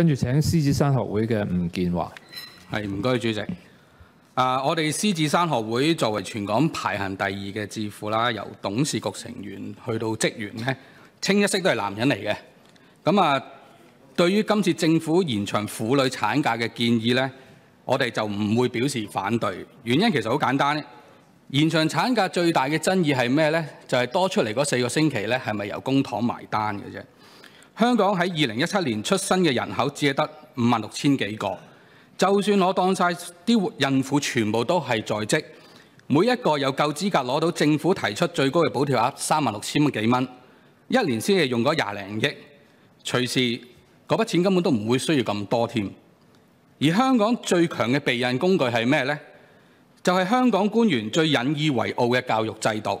跟住請獅子山學會嘅吳建華，係唔該，主席。啊，我哋獅子山學會作為全港排行第二嘅智庫啦，由董事局成員去到職員咧，清一色都係男人嚟嘅。咁啊，對於今次政府延長婦女產假嘅建議咧，我哋就唔會表示反對。原因其實好簡單，延長產假最大嘅爭議係咩咧？就係多出嚟嗰四個星期咧，係咪由公帑埋單嘅啫？香港喺二零一七年出生嘅人口只系得五万六千幾個，就算攞當晒啲孕婦全部都係在職，每一個有夠資格攞到政府提出最高嘅補貼額三萬六千幾蚊，一年先係用咗廿零億，隨時嗰筆錢根本都唔會需要咁多添。而香港最強嘅避孕工具係咩呢？就係香港官員最引以為傲嘅教育制度。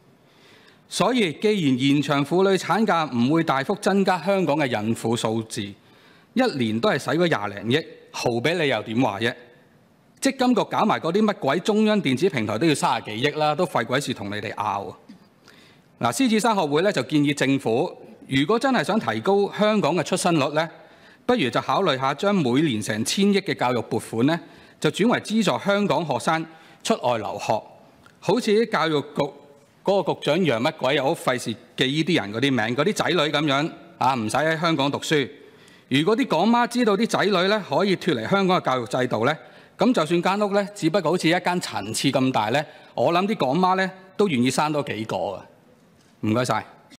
所以，既然延長婦女產假唔會大幅增加香港嘅孕婦數字，一年都係使咗廿零億，毫俾你又點話啫？積金局搞埋嗰啲乜鬼中央電子平台都要三十幾億啦，都費鬼事同你哋拗啊！嗱，獅子山學會咧就建議政府，如果真係想提高香港嘅出生率咧，不如就考慮下將每年成千億嘅教育撥款咧，就轉為資助香港學生出外留學，好似啲教育局。嗰個局長揚乜鬼又好費事記呢啲人嗰啲名，嗰啲仔女咁樣啊，唔使喺香港讀書。如果啲港媽知道啲仔女咧可以脱離香港嘅教育制度咧，咁就算間屋咧，只不過好似一間層次咁大咧，我諗啲港媽咧都願意生多幾個啊！唔該曬。